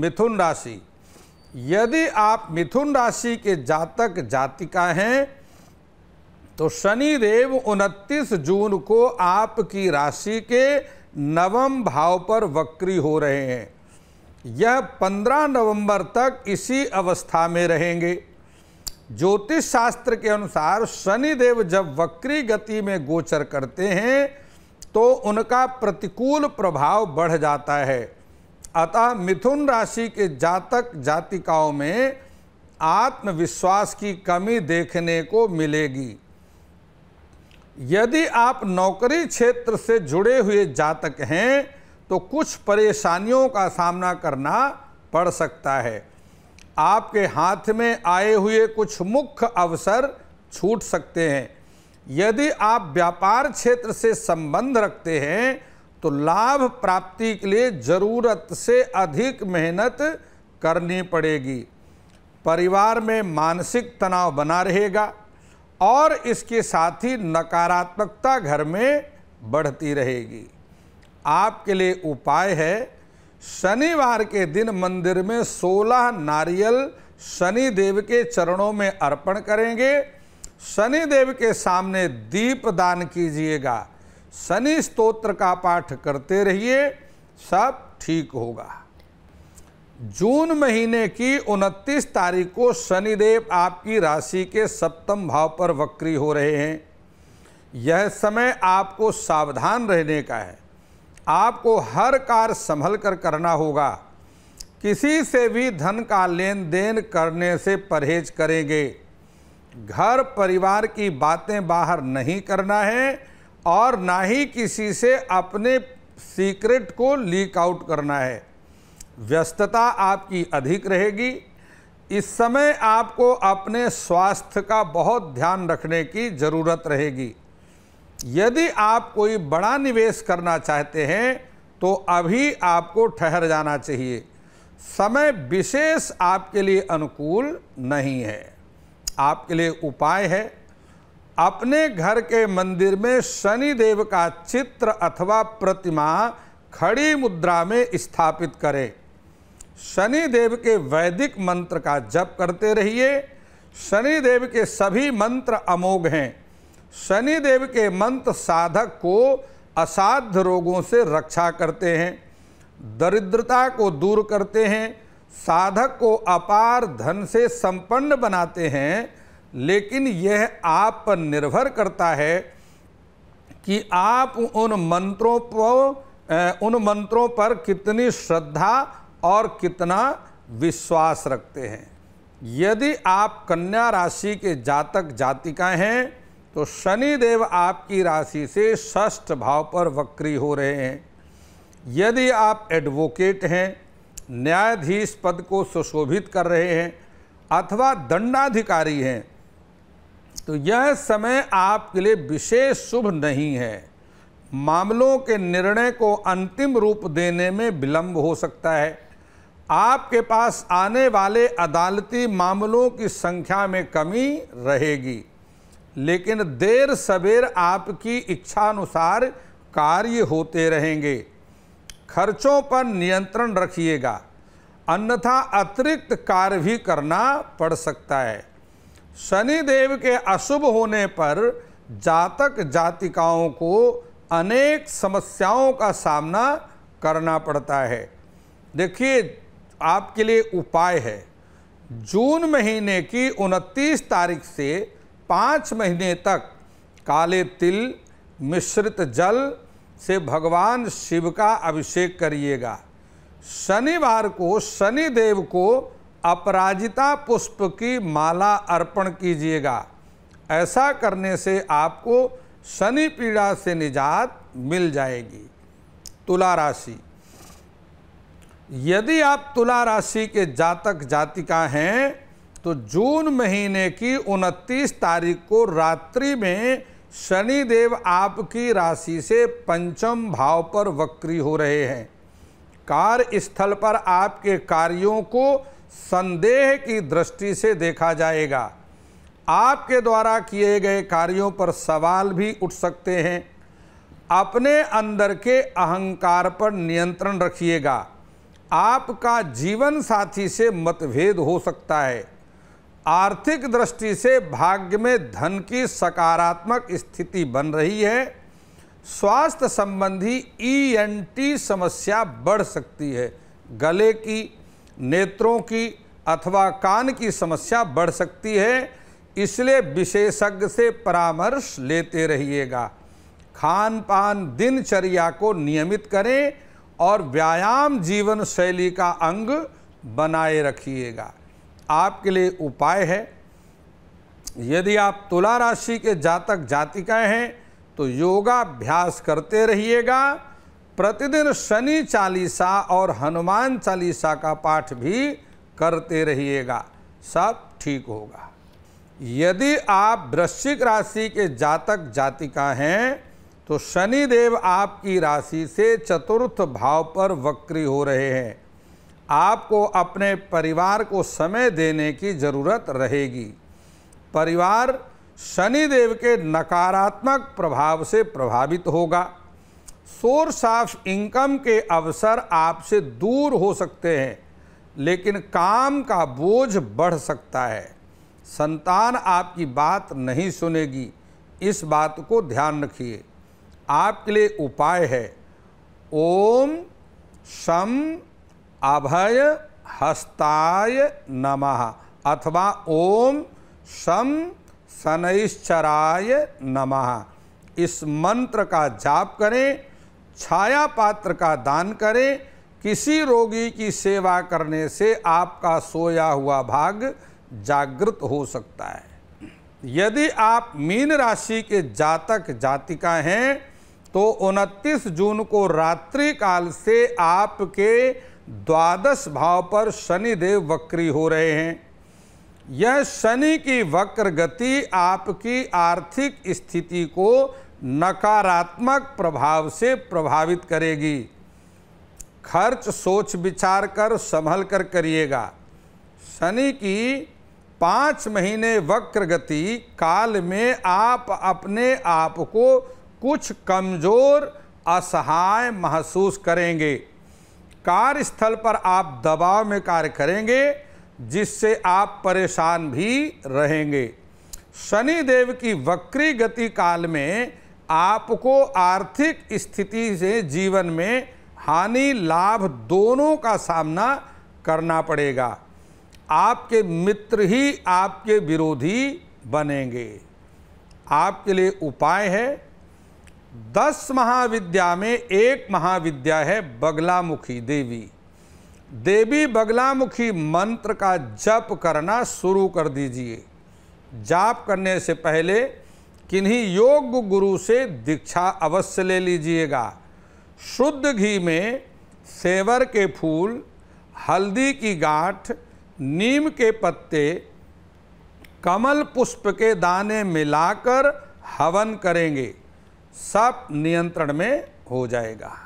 मिथुन राशि यदि आप मिथुन राशि के जातक जातिका हैं तो शनि देव 29 जून को आपकी राशि के नवम भाव पर वक्री हो रहे हैं यह 15 नवंबर तक इसी अवस्था में रहेंगे ज्योतिष शास्त्र के अनुसार शनि देव जब वक्री गति में गोचर करते हैं तो उनका प्रतिकूल प्रभाव बढ़ जाता है अतः मिथुन राशि के जातक जातिकाओं में आत्मविश्वास की कमी देखने को मिलेगी यदि आप नौकरी क्षेत्र से जुड़े हुए जातक हैं तो कुछ परेशानियों का सामना करना पड़ सकता है आपके हाथ में आए हुए कुछ मुख्य अवसर छूट सकते हैं यदि आप व्यापार क्षेत्र से संबंध रखते हैं तो लाभ प्राप्ति के लिए ज़रूरत से अधिक मेहनत करनी पड़ेगी परिवार में मानसिक तनाव बना रहेगा और इसके साथ ही नकारात्मकता घर में बढ़ती रहेगी आपके लिए उपाय है शनिवार के दिन मंदिर में 16 नारियल शनि देव के चरणों में अर्पण करेंगे शनि देव के सामने दीप दान कीजिएगा शनि स्तोत्र का पाठ करते रहिए सब ठीक होगा जून महीने की 29 तारीख को शनिदेव आपकी राशि के सप्तम भाव पर वक्री हो रहे हैं यह समय आपको सावधान रहने का है आपको हर कार्य संभल कर करना होगा किसी से भी धन का लेन देन करने से परहेज करेंगे घर परिवार की बातें बाहर नहीं करना है और ना ही किसी से अपने सीक्रेट को लीक आउट करना है व्यस्तता आपकी अधिक रहेगी इस समय आपको अपने स्वास्थ्य का बहुत ध्यान रखने की ज़रूरत रहेगी यदि आप कोई बड़ा निवेश करना चाहते हैं तो अभी आपको ठहर जाना चाहिए समय विशेष आपके लिए अनुकूल नहीं है आपके लिए उपाय है अपने घर के मंदिर में शनि देव का चित्र अथवा प्रतिमा खड़ी मुद्रा में स्थापित करें शनि देव के वैदिक मंत्र का जप करते रहिए शनि देव के सभी मंत्र अमोघ हैं शनि देव के मंत्र साधक को असाध्य रोगों से रक्षा करते हैं दरिद्रता को दूर करते हैं साधक को अपार धन से संपन्न बनाते हैं लेकिन यह आप पर निर्भर करता है कि आप उन मंत्रों पर उन मंत्रों पर कितनी श्रद्धा और कितना विश्वास रखते हैं यदि आप कन्या राशि के जातक जातिका हैं तो शनि देव आपकी राशि से षष्ठ भाव पर वक्री हो रहे हैं यदि आप एडवोकेट हैं न्यायाधीश पद को सुशोभित कर रहे हैं अथवा दंडाधिकारी हैं तो यह समय आपके लिए विशेष शुभ नहीं है मामलों के निर्णय को अंतिम रूप देने में विलंब हो सकता है आपके पास आने वाले अदालती मामलों की संख्या में कमी रहेगी लेकिन देर सवेर आपकी इच्छानुसार कार्य होते रहेंगे खर्चों पर नियंत्रण रखिएगा अन्यथा अतिरिक्त कार्य भी करना पड़ सकता है शनि देव के अशुभ होने पर जातक जातिकाओं को अनेक समस्याओं का सामना करना पड़ता है देखिए आपके लिए उपाय है जून महीने की उनतीस तारीख से पाँच महीने तक काले तिल मिश्रित जल से भगवान शिव का अभिषेक करिएगा शनिवार को शनि देव को अपराजिता पुष्प की माला अर्पण कीजिएगा ऐसा करने से आपको शनि पीड़ा से निजात मिल जाएगी तुला राशि यदि आप तुला राशि के जातक जातिका हैं तो जून महीने की उनतीस तारीख को रात्रि में शनि देव आपकी राशि से पंचम भाव पर वक्री हो रहे हैं कार्य स्थल पर आपके कार्यों को संदेह की दृष्टि से देखा जाएगा आपके द्वारा किए गए कार्यों पर सवाल भी उठ सकते हैं अपने अंदर के अहंकार पर नियंत्रण रखिएगा आपका जीवन साथी से मतभेद हो सकता है आर्थिक दृष्टि से भाग्य में धन की सकारात्मक स्थिति बन रही है स्वास्थ्य संबंधी ईएनटी e समस्या बढ़ सकती है गले की नेत्रों की अथवा कान की समस्या बढ़ सकती है इसलिए विशेषज्ञ से परामर्श लेते रहिएगा खान पान दिनचर्या को नियमित करें और व्यायाम जीवन शैली का अंग बनाए रखिएगा आपके लिए उपाय है यदि आप तुला राशि के जातक जातिकाएँ हैं तो योगाभ्यास करते रहिएगा प्रतिदिन शनि चालीसा और हनुमान चालीसा का पाठ भी करते रहिएगा सब ठीक होगा यदि आप वृश्चिक राशि के जातक जातिका हैं तो शनि देव आपकी राशि से चतुर्थ भाव पर वक्री हो रहे हैं आपको अपने परिवार को समय देने की जरूरत रहेगी परिवार शनि देव के नकारात्मक प्रभाव से प्रभावित होगा सोर्स ऑफ इनकम के अवसर आपसे दूर हो सकते हैं लेकिन काम का बोझ बढ़ सकता है संतान आपकी बात नहीं सुनेगी इस बात को ध्यान रखिए आपके लिए उपाय है ओम सम अभय हस्ताय नमः अथवा ओम सम शनैश्चराय नमः इस मंत्र का जाप करें छाया पात्र का दान करें किसी रोगी की सेवा करने से आपका सोया हुआ भाग जागृत हो सकता है यदि आप मीन राशि के जातक जातिका हैं तो 29 जून को रात्रि काल से आपके द्वादश भाव पर शनि देव वक्री हो रहे हैं यह शनि की वक्र गति आपकी आर्थिक स्थिति को नकारात्मक प्रभाव से प्रभावित करेगी खर्च सोच विचार कर संभल कर करिएगा शनि की पाँच महीने वक्र गति काल में आप अपने आप को कुछ कमज़ोर असहाय महसूस करेंगे कार्यस्थल पर आप दबाव में कार्य करेंगे जिससे आप परेशान भी रहेंगे शनि देव की वक्री गति काल में आपको आर्थिक स्थिति से जीवन में हानि लाभ दोनों का सामना करना पड़ेगा आपके मित्र ही आपके विरोधी बनेंगे आपके लिए उपाय है दस महाविद्या में एक महाविद्या है बगलामुखी देवी देवी बगलामुखी मंत्र का जप करना शुरू कर दीजिए जाप करने से पहले किन्हीं योग्य गुरु से दीक्षा अवश्य ले लीजिएगा शुद्ध घी में सेवर के फूल हल्दी की गांठ नीम के पत्ते कमल पुष्प के दाने मिलाकर हवन करेंगे सब नियंत्रण में हो जाएगा